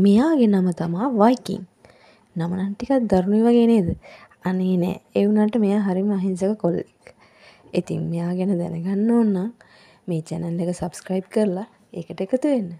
මෙයාගේ නම තමා වයිකින් නම නම් ටිකක් දරුණුයි වගේ නේද අනේ නෑ ඒ වුණාට මෙයා හරිම අහිංසක කොල්ලෙක් ඉතින් මෙයා ගැන දැනගන්න ඕන නම් මේ channel එක subscribe කරලා ඒකට එකතු වෙන්න